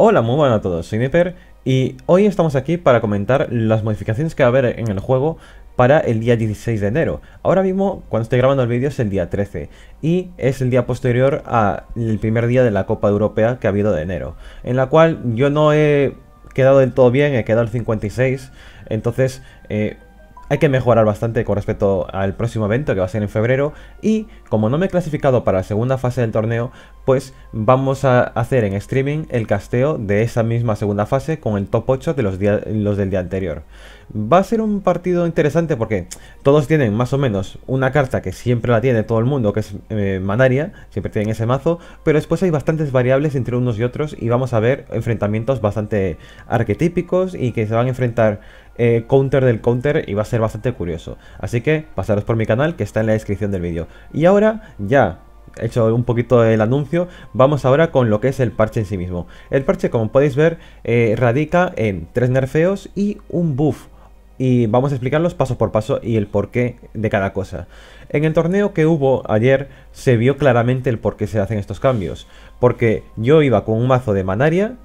Hola, muy buenas a todos, soy Nipper y hoy estamos aquí para comentar las modificaciones que va a haber en el juego para el día 16 de enero. Ahora mismo, cuando estoy grabando el vídeo, es el día 13 y es el día posterior al primer día de la Copa Europea que ha habido de enero, en la cual yo no he quedado del todo bien, he quedado el 56, entonces... Eh, hay que mejorar bastante con respecto al próximo evento que va a ser en febrero y como no me he clasificado para la segunda fase del torneo, pues vamos a hacer en streaming el casteo de esa misma segunda fase con el top 8 de los, del día anterior. Va a ser un partido interesante porque todos tienen más o menos una carta que siempre la tiene todo el mundo, que es eh, Manaria, siempre tienen ese mazo, pero después hay bastantes variables entre unos y otros y vamos a ver enfrentamientos bastante arquetípicos y que se van a enfrentar eh, counter del counter y va a ser bastante curioso. Así que pasaros por mi canal que está en la descripción del vídeo. Y ahora ya hecho un poquito del anuncio, vamos ahora con lo que es el parche en sí mismo. El parche, como podéis ver, eh, radica en tres nerfeos y un buff. Y vamos a explicarlos paso por paso y el porqué de cada cosa. En el torneo que hubo ayer se vio claramente el por qué se hacen estos cambios. Porque yo iba con un mazo de Manaria,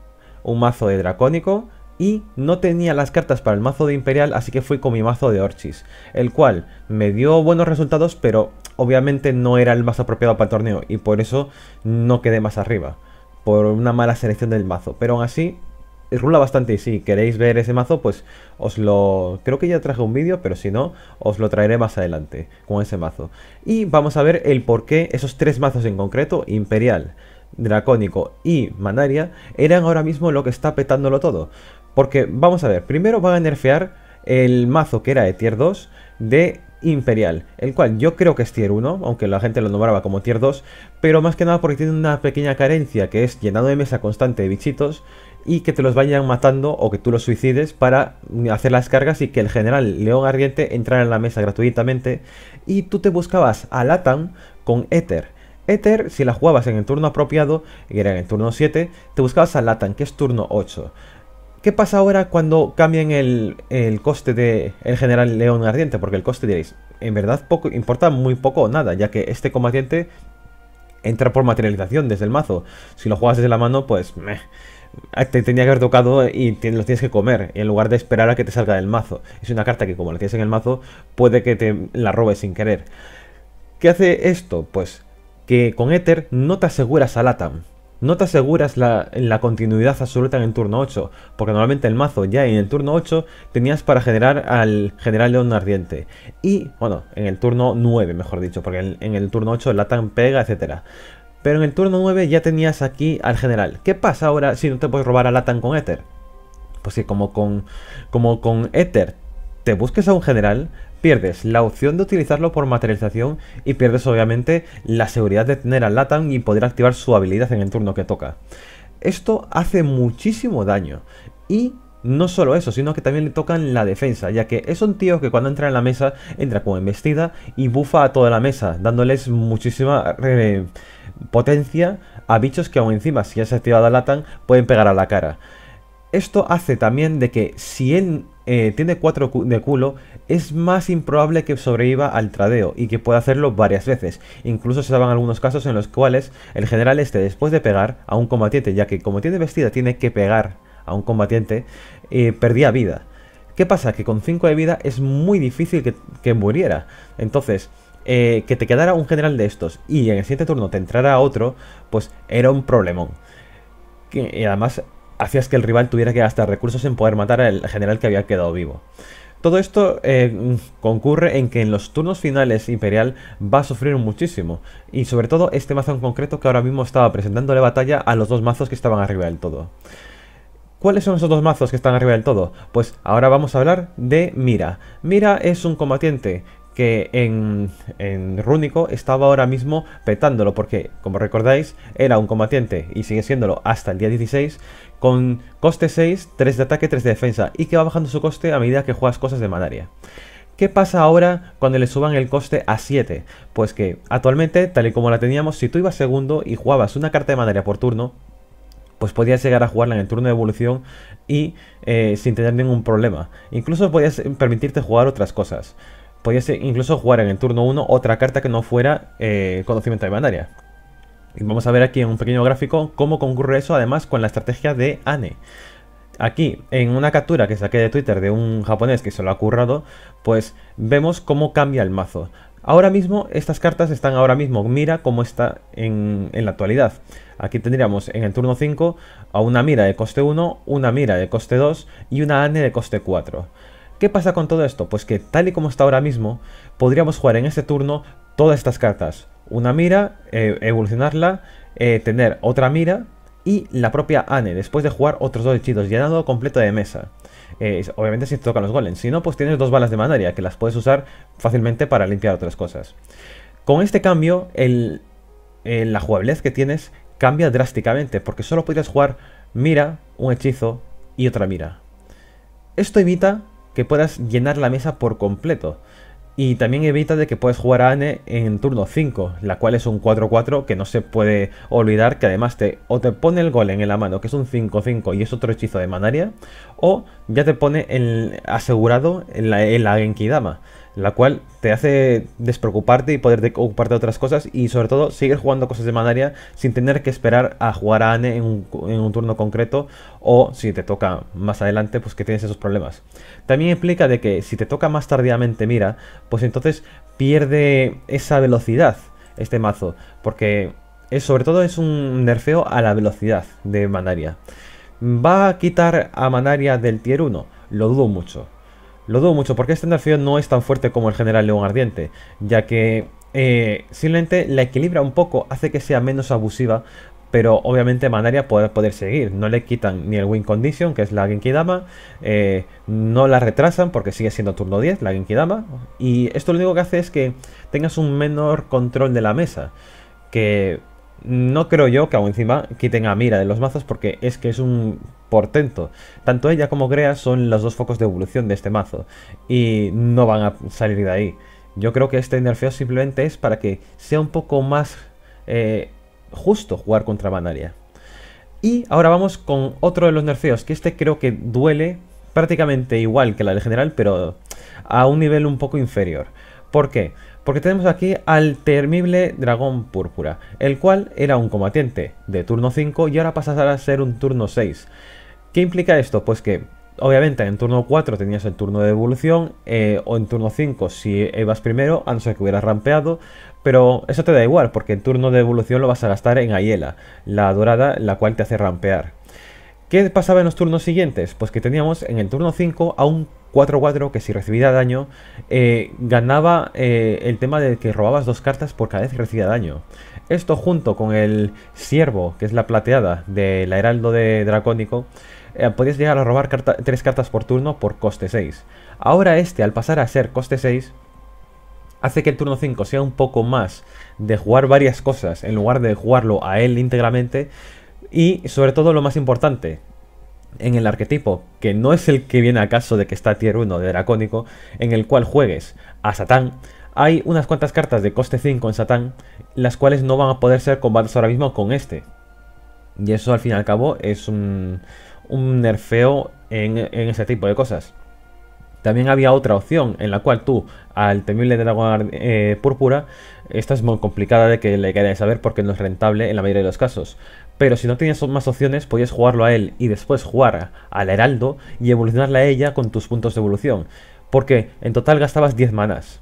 un mazo de Dracónico, y no tenía las cartas para el mazo de Imperial, así que fui con mi mazo de Orchis, el cual me dio buenos resultados, pero obviamente no era el más apropiado para el torneo y por eso no quedé más arriba, por una mala selección del mazo, pero aún así rula bastante y si queréis ver ese mazo, pues os lo... Creo que ya traje un vídeo, pero si no, os lo traeré más adelante con ese mazo. Y vamos a ver el por qué esos tres mazos en concreto, Imperial, Dracónico y Manaria, eran ahora mismo lo que está petándolo todo. Porque, vamos a ver, primero van a nerfear el mazo que era de tier 2 de Imperial, el cual yo creo que es tier 1, aunque la gente lo nombraba como tier 2, pero más que nada porque tiene una pequeña carencia que es llenado de mesa constante de bichitos y que te los vayan matando o que tú los suicides para hacer las cargas y que el general León Ardiente entrara en la mesa gratuitamente y tú te buscabas a Latam con Ether. Ether, si la jugabas en el turno apropiado, que era en el turno 7, te buscabas a Latan, que es turno 8. ¿Qué pasa ahora cuando cambian el, coste del general León Ardiente? Porque el coste diréis, en verdad importa muy poco o nada, ya que este combatiente entra por materialización desde el mazo. Si lo juegas desde la mano, pues meh, ah, te tenía que haber tocado y te, lo tienes que comer, en lugar de esperar a que te salga del mazo. Es una carta que como la tienes en el mazo, puede que te la robes sin querer. ¿Qué hace esto? Pues que con Ether no te aseguras a Latam no te aseguras la, continuidad absoluta en el turno 8, porque normalmente el mazo ya en el turno 8 tenías para generar al general León Ardiente. Y, bueno, en el turno 9, mejor dicho, porque en, el turno 8 Latan pega, etc. Pero en el turno 9 ya tenías aquí al general. ¿Qué pasa ahora si no te puedes robar a Latan con Ether? Pues que como con, como con Ether te busques a un general, pierdes la opción de utilizarlo por materialización y pierdes obviamente la seguridad de tener al Latan y poder activar su habilidad en el turno que toca. Esto hace muchísimo daño y no solo eso, sino que también le tocan la defensa, ya que es un tío que cuando entra en la mesa entra como embestida y bufa a toda la mesa, dándoles muchísima eh, potencia a bichos que aún encima, si ya se activado Latan, pueden pegar a la cara. Esto hace también de que si él eh, tiene 4 de culo, es más improbable que sobreviva al tradeo y que pueda hacerlo varias veces. Incluso se daban algunos casos en los cuales el general este, después de pegar a un combatiente, ya que como tiene vestida tiene que pegar a un combatiente, eh, perdía vida. ¿Qué pasa? Que con 5 de vida es muy difícil que, muriera. Entonces, eh, que te quedara un general de estos y en el siguiente turno te entrara otro, pues era un problemón. Que, y además hacías que el rival tuviera que gastar recursos en poder matar al general que había quedado vivo. Todo esto eh, concurre en que en los turnos finales Imperial va a sufrir muchísimo, y sobre todo este mazo en concreto que ahora mismo estaba presentándole batalla a los dos mazos que estaban arriba del todo. ¿Cuáles son esos dos mazos que están arriba del todo? Pues ahora vamos a hablar de Mira. Mira es un combatiente que en, en Rúnico estaba ahora mismo petándolo, porque, como recordáis, era un combatiente y sigue siéndolo hasta el día 16, con coste 6, 3 de ataque, 3 de defensa, y que va bajando su coste a medida que juegas cosas de manaria. ¿Qué pasa ahora cuando le suban el coste a 7? Pues que actualmente, tal y como la teníamos, si tú ibas segundo y jugabas una carta de manaria por turno, pues podías llegar a jugarla en el turno de evolución y eh, sin tener ningún problema. Incluso podías permitirte jugar otras cosas ser incluso jugar en el turno 1 otra carta que no fuera eh, conocimiento de bandaria. Y vamos a ver aquí en un pequeño gráfico cómo concurre eso además con la estrategia de Anne. Aquí, en una captura que saqué de Twitter de un japonés que se lo ha currado, pues vemos cómo cambia el mazo. Ahora mismo, estas cartas están ahora mismo, mira cómo está en, en la actualidad. Aquí tendríamos en el turno 5 a una mira de coste 1, una mira de coste 2 y una Anne de coste 4. ¿Qué pasa con todo esto? Pues que tal y como está ahora mismo, podríamos jugar en este turno todas estas cartas. Una mira, eh, evolucionarla, eh, tener otra mira y la propia Anne, después de jugar otros dos hechizos, llenando completo de mesa. Eh, obviamente si te tocan los golems, si no, pues tienes dos balas de manaria que las puedes usar fácilmente para limpiar otras cosas. Con este cambio, la jugabilidad que tienes cambia drásticamente, porque solo podrías jugar mira, un hechizo y otra mira. Esto evita que puedas llenar la mesa por completo. Y también evita de que puedas jugar a Ane en turno 5, la cual es un 4-4 que no se puede olvidar que además te o te pone el golem en la mano, que es un 5-5 y es otro hechizo de manaria, o ya te pone el asegurado en la, en la Genkidama la cual te hace despreocuparte y poder ocuparte de otras cosas y sobre todo seguir jugando cosas de Manaria sin tener que esperar a jugar a Anne en un, turno concreto o si te toca más adelante pues que tienes esos problemas. También implica de que si te toca más tardíamente mira, pues entonces pierde esa velocidad este mazo porque sobre todo es un nerfeo a la velocidad de Manaria. ¿Va a quitar a Manaria del tier 1? Lo dudo mucho lo dudo mucho porque este nerfeo no es tan fuerte como el general León Ardiente, ya que eh, simplemente la equilibra un poco, hace que sea menos abusiva, pero obviamente Manaria puede poder seguir. No le quitan ni el win condition, que es la Genkidama, Dama, eh, no la retrasan porque sigue siendo turno 10 la Dama y esto lo único que hace es que tengas un menor control de la mesa, que no creo yo que aún encima quiten a Mira de los mazos porque es que es un portento. Tanto ella como Grea son los dos focos de evolución de este mazo y no van a salir de ahí. Yo creo que este nerfeo simplemente es para que sea un poco más eh, justo jugar contra Manalia Y ahora vamos con otro de los nerfeos, que este creo que duele prácticamente igual que la del general, pero a un nivel un poco inferior. ¿Por qué? Porque tenemos aquí al termible dragón púrpura, el cual era un combatiente de turno 5 y ahora pasará a ser un turno 6. ¿Qué implica esto? Pues que obviamente en turno 4 tenías el turno de evolución eh, o en turno 5 si ibas primero, a no ser que hubieras rampeado, pero eso te da igual porque en turno de evolución lo vas a gastar en Ayela, la dorada la cual te hace rampear. ¿Qué pasaba en los turnos siguientes? Pues que teníamos en el turno 5 a un 4-4 que si recibía daño eh, ganaba eh, el tema de que robabas dos cartas por cada vez que recibía daño. Esto junto con el siervo, que es la plateada del heraldo de dracónico, eh, podías llegar a robar tres cartas por turno por coste 6. Ahora este, al pasar a ser coste 6, hace que el turno 5 sea un poco más de jugar varias cosas en lugar de jugarlo a él íntegramente, y sobre todo lo más importante, en el arquetipo, que no es el que viene a caso de que está tier 1 de Dracónico, en el cual juegues a Satán, hay unas cuantas cartas de coste 5 en Satán, las cuales no van a poder ser combates ahora mismo con este. Y eso al fin y al cabo es un, nerfeo en, ese tipo de cosas. También había otra opción en la cual tú, al temible dragón eh, púrpura, esta es muy complicada de que le quede saber porque no es rentable en la mayoría de los casos. Pero si no tenías más opciones, podías jugarlo a él y después jugar al heraldo y evolucionarla a ella con tus puntos de evolución. Porque en total gastabas 10 manas.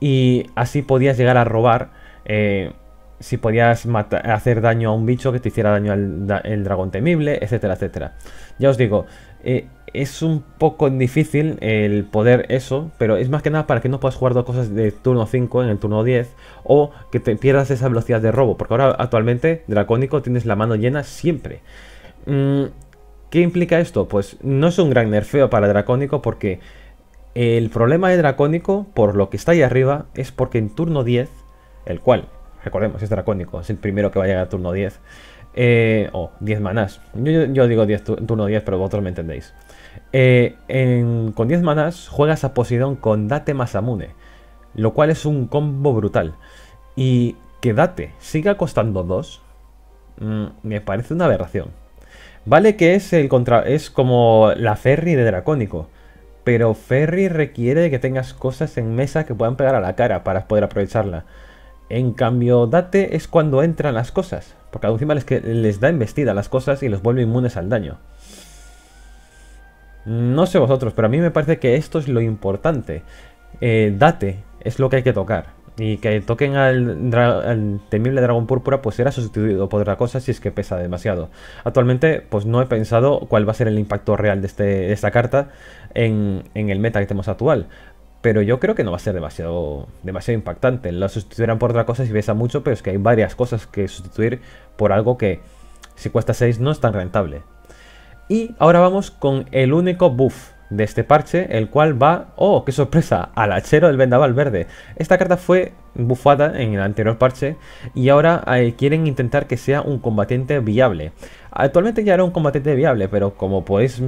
Y así podías llegar a robar eh, si podías hacer daño a un bicho que te hiciera daño al dragón temible, etcétera, etcétera. Ya os digo, eh, es un poco difícil el poder eso, pero es más que nada para que no puedas jugar dos cosas de turno 5 en el turno 10 o que te pierdas esa velocidad de robo, porque ahora actualmente Dracónico tienes la mano llena siempre. Mm, ¿Qué implica esto? Pues no es un gran nerfeo para Dracónico porque el problema de Dracónico, por lo que está ahí arriba, es porque en turno 10, el cual, recordemos, es Dracónico, es el primero que va a llegar a turno 10, eh, o 10 manás. Yo, yo digo 10, turno 10, pero vosotros me entendéis. Eh, con 10 manas juegas a Poseidón con Date Masamune, lo cual es un combo brutal. Y que Date siga costando 2, mm, me parece una aberración. Vale que es, el contra, es como la Ferry de Dracónico, pero Ferry requiere de que tengas cosas en mesa que puedan pegar a la cara para poder aprovecharla. En cambio, Date es cuando entran las cosas, porque encima les, que les da embestida a las cosas y los vuelve inmunes al daño. No sé vosotros, pero a mí me parece que esto es lo importante. Eh, date, es lo que hay que tocar. Y que toquen al, temible dragón púrpura, pues será sustituido por otra cosa si es que pesa demasiado. Actualmente, pues no he pensado cuál va a ser el impacto real de, este, esta carta en, el meta que tenemos actual pero yo creo que no va a ser demasiado, demasiado impactante. La sustituirán por otra cosa si pesa mucho, pero es que hay varias cosas que sustituir por algo que si cuesta 6 no es tan rentable. Y ahora vamos con el único buff de este parche, el cual va, oh, qué sorpresa, al hachero del vendaval verde. Esta carta fue bufada en el anterior parche y ahora eh, quieren intentar que sea un combatiente viable. Actualmente ya era un combatiente viable, pero como podéis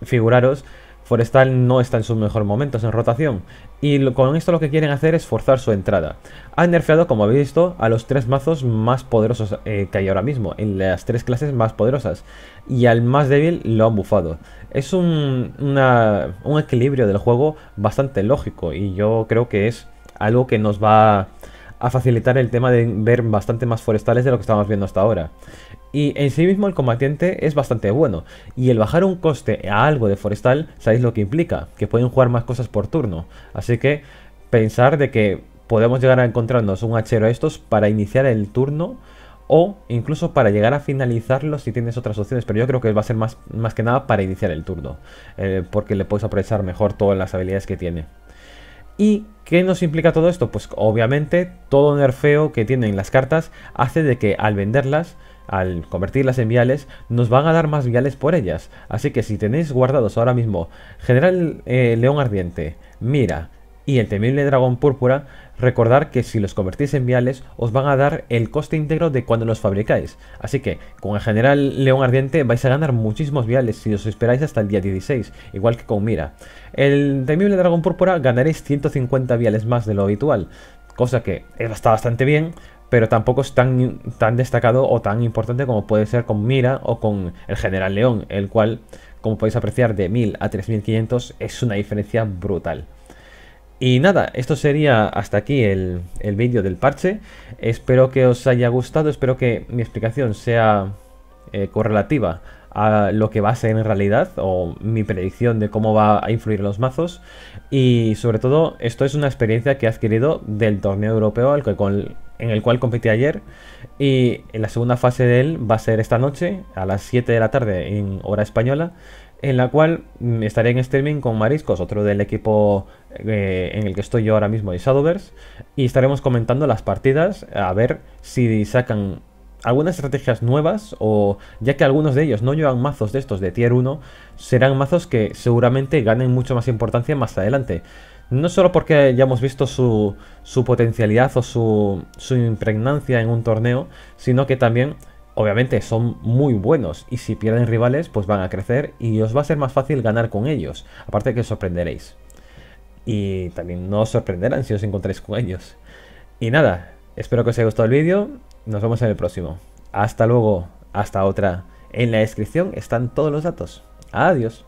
figuraros, Forestal no está en sus mejores momentos en rotación. Y con esto lo que quieren hacer es forzar su entrada. Han nerfeado, como habéis visto, a los tres mazos más poderosos eh, que hay ahora mismo, en las tres clases más poderosas. Y al más débil lo han bufado. Es un, un equilibrio del juego bastante lógico y yo creo que es algo que nos va a facilitar el tema de ver bastante más forestales de lo que estábamos viendo hasta ahora. Y en sí mismo el combatiente es bastante bueno, y el bajar un coste a algo de forestal, sabéis lo que implica, que pueden jugar más cosas por turno, así que pensar de que podemos llegar a encontrarnos un hachero a estos para iniciar el turno o incluso para llegar a finalizarlo si tienes otras opciones, pero yo creo que va a ser más, que nada para iniciar el turno, eh, porque le puedes aprovechar mejor todas las habilidades que tiene. ¿Y qué nos implica todo esto? Pues obviamente todo nerfeo que tienen las cartas hace de que al venderlas, al convertirlas en viales, nos van a dar más viales por ellas. Así que si tenéis guardados ahora mismo General eh, León Ardiente, Mira, y el temible dragón púrpura, recordar que si los convertís en viales os van a dar el coste íntegro de cuando los fabricáis. Así que con el general león ardiente vais a ganar muchísimos viales si os esperáis hasta el día 16, igual que con Mira. El temible dragón púrpura ganaréis 150 viales más de lo habitual, cosa que está bastante bien, pero tampoco es tan, tan destacado o tan importante como puede ser con Mira o con el General León, el cual, como podéis apreciar, de 1000 a 3500 es una diferencia brutal. Y nada, esto sería hasta aquí el, el vídeo del parche. Espero que os haya gustado, espero que mi explicación sea eh, correlativa a lo que va a ser en realidad o mi predicción de cómo va a influir los mazos y sobre todo esto es una experiencia que he adquirido del torneo europeo en el cual competí ayer y en la segunda fase de él va a ser esta noche a las 7 de la tarde en hora española en la cual mm, estaré en streaming con Mariscos, otro del equipo eh, en el que estoy yo ahora mismo de Shadowverse, y estaremos comentando las partidas a ver si sacan algunas estrategias nuevas o ya que algunos de ellos no llevan mazos de estos de tier 1, serán mazos que seguramente ganen mucho más importancia más adelante. No solo porque ya hemos visto su, su potencialidad o su, su impregnancia en un torneo, sino que también obviamente son muy buenos y si pierden rivales pues van a crecer y os va a ser más fácil ganar con ellos, aparte que os sorprenderéis. Y también no os sorprenderán si os encontráis con ellos. Y nada, espero que os haya gustado el vídeo, nos vemos en el próximo. Hasta luego, hasta otra. En la descripción están todos los datos. Adiós.